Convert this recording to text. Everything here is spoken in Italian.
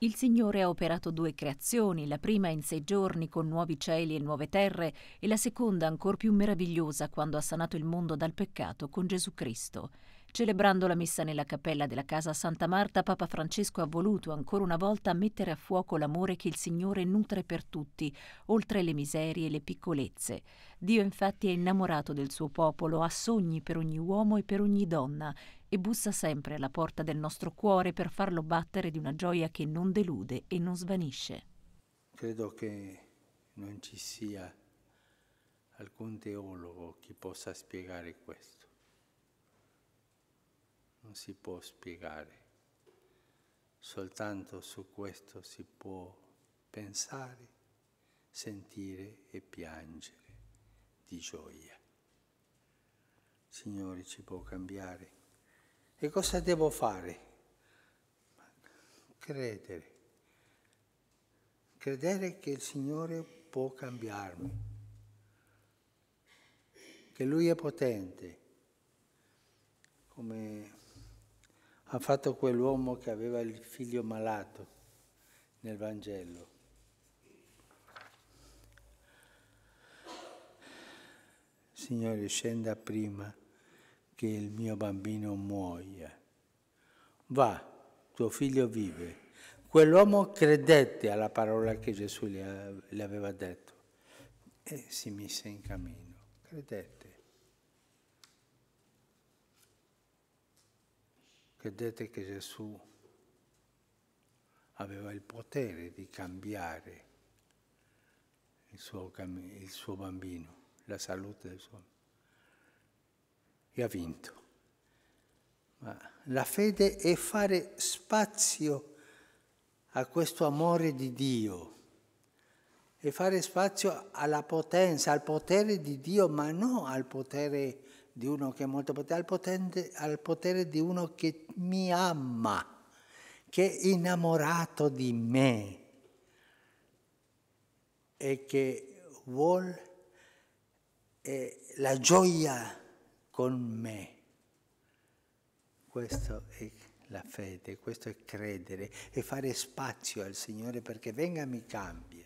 Il Signore ha operato due creazioni, la prima in sei giorni con nuovi cieli e nuove terre e la seconda ancor più meravigliosa quando ha sanato il mondo dal peccato con Gesù Cristo. Celebrando la messa nella cappella della casa Santa Marta, Papa Francesco ha voluto ancora una volta mettere a fuoco l'amore che il Signore nutre per tutti, oltre le miserie e le piccolezze. Dio infatti è innamorato del suo popolo, ha sogni per ogni uomo e per ogni donna e bussa sempre alla porta del nostro cuore per farlo battere di una gioia che non delude e non svanisce. Credo che non ci sia alcun teologo che possa spiegare questo non si può spiegare. Soltanto su questo si può pensare, sentire e piangere di gioia. Signore, ci può cambiare. E cosa devo fare? Credere. Credere che il Signore può cambiarmi, che Lui è potente ha fatto quell'uomo che aveva il figlio malato nel Vangelo. Signore, scenda prima che il mio bambino muoia. Va, tuo figlio vive. Quell'uomo credette alla parola che Gesù le aveva detto e si mise in cammino. Credette. Credete che Gesù aveva il potere di cambiare il suo, il suo bambino, la salute del suo bambino. E ha vinto. Ma la fede è fare spazio a questo amore di Dio e fare spazio alla potenza, al potere di Dio, ma non al potere di uno che è molto potente, al potere, al potere di uno che mi ama, che è innamorato di me e che vuole eh, la gioia con me. Questa è la fede, questo è credere e fare spazio al Signore perché venga mi cambi.